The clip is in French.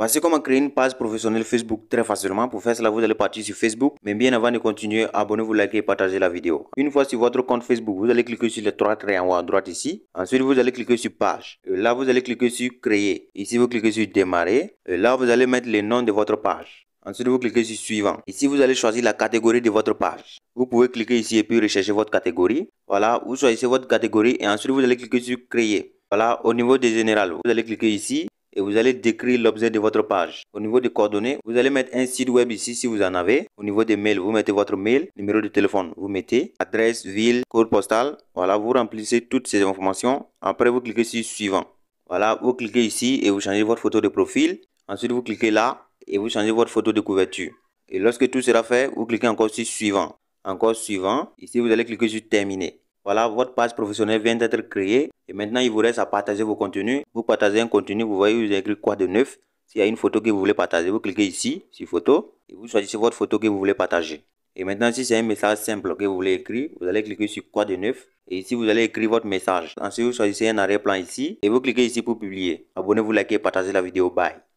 Voici comment créer une page professionnelle Facebook très facilement. Pour faire cela, vous allez partir sur Facebook. Mais bien avant de continuer, abonnez-vous, likez et partagez la vidéo. Une fois sur votre compte Facebook, vous allez cliquer sur les trois traits en haut à droite ici. Ensuite, vous allez cliquer sur Page. là, vous allez cliquer sur Créer. Ici, vous cliquez sur Démarrer. là, vous allez mettre le nom de votre page. Ensuite, vous cliquez sur Suivant. Ici, vous allez choisir la catégorie de votre page. Vous pouvez cliquer ici et puis rechercher votre catégorie. Voilà, vous choisissez votre catégorie et ensuite, vous allez cliquer sur Créer. Voilà, au niveau des générales, vous allez cliquer ici et vous allez décrire l'objet de votre page. Au niveau des coordonnées, vous allez mettre un site web ici si vous en avez. Au niveau des mails, vous mettez votre mail, numéro de téléphone, vous mettez adresse, ville, code postal. Voilà, vous remplissez toutes ces informations. Après, vous cliquez sur suivant. Voilà, vous cliquez ici et vous changez votre photo de profil. Ensuite, vous cliquez là et vous changez votre photo de couverture. Et lorsque tout sera fait, vous cliquez encore sur suivant. Encore suivant. Ici, vous allez cliquer sur terminer. Voilà, votre page professionnelle vient d'être créée. Et maintenant, il vous reste à partager vos contenus. Vous partagez un contenu, vous voyez, vous écrit quoi de neuf. S'il y a une photo que vous voulez partager, vous cliquez ici, sur photo, et vous choisissez votre photo que vous voulez partager. Et maintenant, si c'est un message simple que vous voulez écrire, vous allez cliquer sur quoi de neuf. Et ici, vous allez écrire votre message. Ensuite, vous choisissez un arrière-plan ici, et vous cliquez ici pour publier. Abonnez-vous, likez, partagez la vidéo. Bye.